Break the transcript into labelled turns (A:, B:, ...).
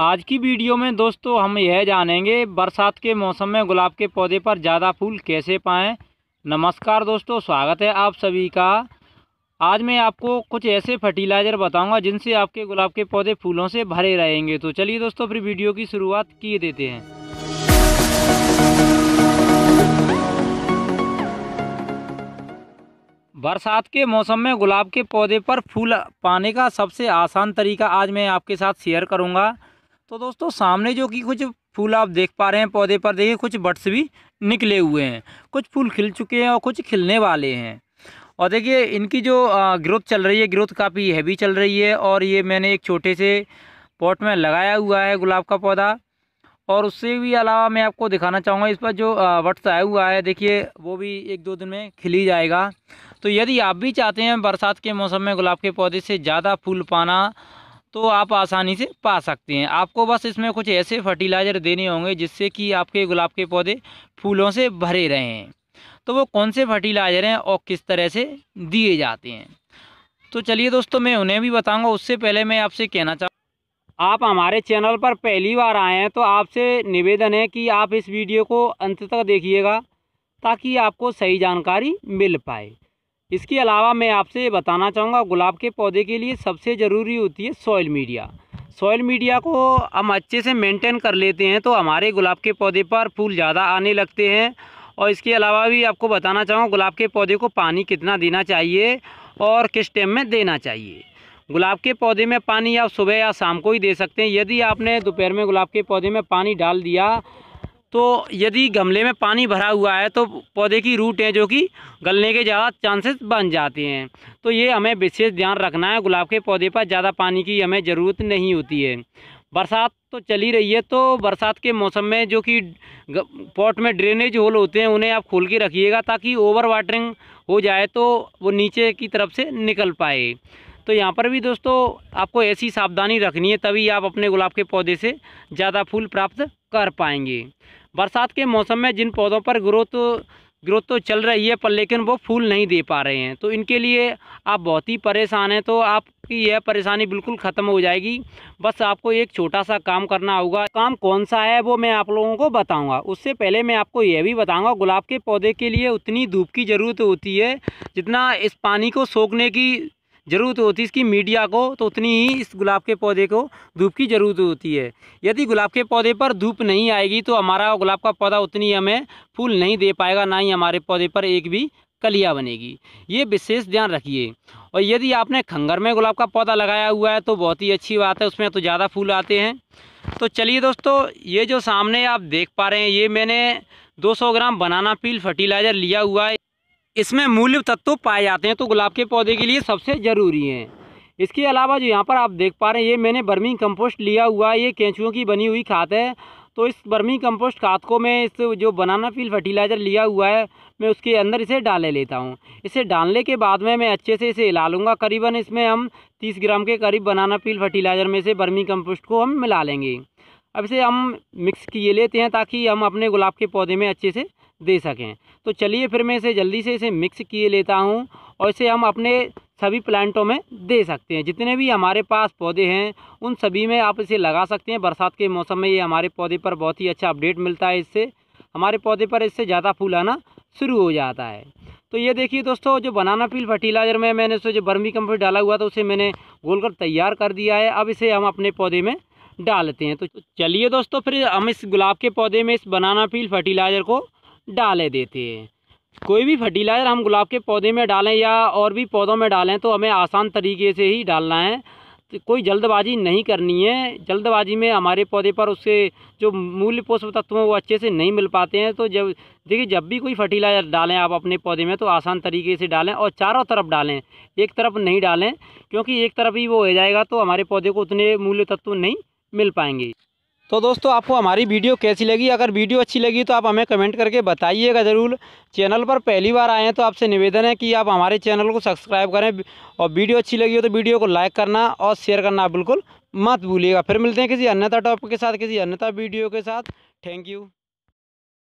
A: आज की वीडियो में दोस्तों हम यह जानेंगे बरसात के मौसम में गुलाब के पौधे पर ज़्यादा फूल कैसे पाएँ नमस्कार दोस्तों स्वागत है आप सभी का आज मैं आपको कुछ ऐसे फर्टिलाइज़र बताऊंगा जिनसे आपके गुलाब के पौधे फूलों से भरे रहेंगे तो चलिए दोस्तों फिर वीडियो की शुरुआत किए देते हैं बरसात के मौसम में गुलाब के पौधे पर फूल पाने का सबसे आसान तरीका आज मैं आपके साथ शेयर करूंगा तो दोस्तों सामने जो कि कुछ फूल आप देख पा रहे हैं पौधे पर देखिए कुछ बट्स भी निकले हुए हैं कुछ फूल खिल चुके हैं और कुछ खिलने वाले हैं और देखिए इनकी जो ग्रोथ चल रही है ग्रोथ काफ़ी हैवी चल रही है और ये मैंने एक छोटे से पॉट में लगाया हुआ है गुलाब का पौधा और उससे भी अलावा मैं आपको दिखाना चाहूँगा इस पर जो वट्स आया हुआ है देखिए वो भी एक दो दिन में खिल ही जाएगा तो यदि आप भी चाहते हैं बरसात के मौसम में गुलाब के पौधे से ज़्यादा फूल पाना तो आप आसानी से पा सकते हैं आपको बस इसमें कुछ ऐसे फर्टिलाइज़र देने होंगे जिससे कि आपके गुलाब के पौधे फूलों से भरे रहें तो वो कौन से फर्टिलाइज़र हैं और किस तरह से दिए जाते हैं तो चलिए दोस्तों मैं उन्हें भी बताऊंगा उससे पहले मैं आपसे कहना चाहूँ आप हमारे चैनल पर पहली बार आए हैं तो आपसे निवेदन है कि आप इस वीडियो को अंत तक देखिएगा ताकि आपको सही जानकारी मिल पाए इसके अलावा मैं आपसे ये बताना चाहूँगा गुलाब के पौधे के लिए सबसे ज़रूरी होती है सॉयल मीडिया सॉइल मीडिया को हम अच्छे से मेंटेन कर लेते हैं तो हमारे गुलाब के पौधे पर फूल ज़्यादा आने लगते हैं और इसके अलावा भी आपको बताना चाहूँगा गुलाब के पौधे को पानी कितना देना चाहिए और किस टाइम में देना चाहिए गुलाब के पौधे में पानी आप सुबह या शाम को ही दे सकते हैं यदि आपने दोपहर में गुलाब के पौधे में पानी डाल दिया तो यदि गमले में पानी भरा हुआ है तो पौधे की रूट हैं जो कि गलने के ज़्यादा चांसेस बन जाते हैं तो ये हमें विशेष ध्यान रखना है गुलाब के पौधे पर ज़्यादा पानी की हमें ज़रूरत नहीं होती है बरसात तो चली रही है तो बरसात के मौसम में जो कि पॉट में ड्रेनेज होल होते हैं उन्हें आप खोल के रखिएगा ताकि ओवर वाटरिंग हो जाए तो वो नीचे की तरफ से निकल पाए तो यहाँ पर भी दोस्तों आपको ऐसी सावधानी रखनी है तभी आप अपने गुलाब के पौधे से ज़्यादा फूल प्राप्त कर पाएंगे बरसात के मौसम में जिन पौधों पर ग्रोथ ग्रोथ तो चल रही है पर लेकिन वो फूल नहीं दे पा रहे हैं तो इनके लिए आप बहुत ही परेशान हैं तो आपकी यह परेशानी बिल्कुल ख़त्म हो जाएगी बस आपको एक छोटा सा काम करना होगा काम कौन सा है वो मैं आप लोगों को बताऊंगा उससे पहले मैं आपको यह भी बताऊंगा गुलाब के पौधे के लिए उतनी धूप की ज़रूरत होती है जितना इस पानी को सोखने की ज़रूरत होती है इसकी मीडिया को तो उतनी ही इस गुलाब के पौधे को धूप की ज़रूरत होती है यदि गुलाब के पौधे पर धूप नहीं आएगी तो हमारा गुलाब का पौधा उतनी हमें फूल नहीं दे पाएगा ना ही हमारे पौधे पर एक भी कलिया बनेगी ये विशेष ध्यान रखिए और यदि आपने खंगर में गुलाब का पौधा लगाया हुआ है तो बहुत ही अच्छी बात है उसमें तो ज़्यादा फूल आते हैं तो चलिए दोस्तों ये जो सामने आप देख पा रहे हैं ये मैंने 200 ग्राम बनाना पील फर्टिलाइज़र लिया हुआ है इसमें मूल्य तत्व पाए जाते हैं तो गुलाब के पौधे के लिए सबसे ज़रूरी हैं इसके अलावा जो यहाँ पर आप देख पा रहे हैं ये मैंने बर्मी कंपोस्ट लिया हुआ है ये केंचुओं की बनी हुई खाद है तो इस बर्मी कंपोस्ट खाद को मैं इस जो बनाना फील फर्टिलाइज़र लिया हुआ है मैं उसके अंदर इसे डाले लेता हूँ इसे डालने के बाद में मैं अच्छे से इसे हिला लूँगा करीबन इसमें हम तीस ग्राम के करीब बनाना फील फर्टिलाइज़र में से बर्मी कम्पोस्ट को हम मिला लेंगे अब इसे हम मिक्स किए लेते हैं ताकि हम अपने गुलाब के पौधे में अच्छे से दे सकें तो चलिए फिर मैं इसे जल्दी से इसे मिक्स किए लेता हूँ और इसे हम अपने सभी प्लांटों में दे सकते हैं जितने भी हमारे पास पौधे हैं उन सभी में आप इसे लगा सकते हैं बरसात के मौसम में ये हमारे पौधे पर बहुत ही अच्छा अपडेट मिलता है इससे हमारे पौधे पर इससे ज़्यादा फूल आना शुरू हो जाता है तो ये देखिए दोस्तों जो बनाना पील फर्टिलाइजर में मैंने उसमें जो बर्मी कम्फर्ट डाला हुआ था उसे मैंने गोल कर तैयार कर दिया है अब इसे हम अपने पौधे में डालते हैं तो चलिए दोस्तों फिर हम इस गुलाब के पौधे में इस बनाना पील फर्टिलाइज़र को डाले देते हैं कोई भी फर्टिलाइज़र हम गुलाब के पौधे में डालें या और भी पौधों में डालें तो हमें आसान तरीके से ही डालना है तो कोई जल्दबाजी नहीं करनी है जल्दबाजी में हमारे पौधे पर उससे जो मूल्य पोषक तत्व वो अच्छे से नहीं मिल पाते हैं तो जब देखिए जब भी कोई फर्टिलाइज़र डालें आप अपने पौधे में तो आसान तरीके से डालें और चारों तरफ डालें एक तरफ नहीं डालें क्योंकि एक तरफ ही वो हो जाएगा तो हमारे पौधे को उतने मूल्य तत्व नहीं मिल पाएंगे तो दोस्तों आपको हमारी वीडियो कैसी लगी अगर वीडियो अच्छी लगी तो आप हमें कमेंट करके बताइएगा ज़रूर चैनल पर पहली बार आए हैं तो आपसे निवेदन है कि आप हमारे चैनल को सब्सक्राइब करें और वीडियो अच्छी लगी हो तो वीडियो को लाइक करना और शेयर करना बिल्कुल मत भूलिएगा फिर मिलते हैं किसी अन्यथा टॉपिक के साथ किसी अन्यथा वीडियो के साथ थैंक यू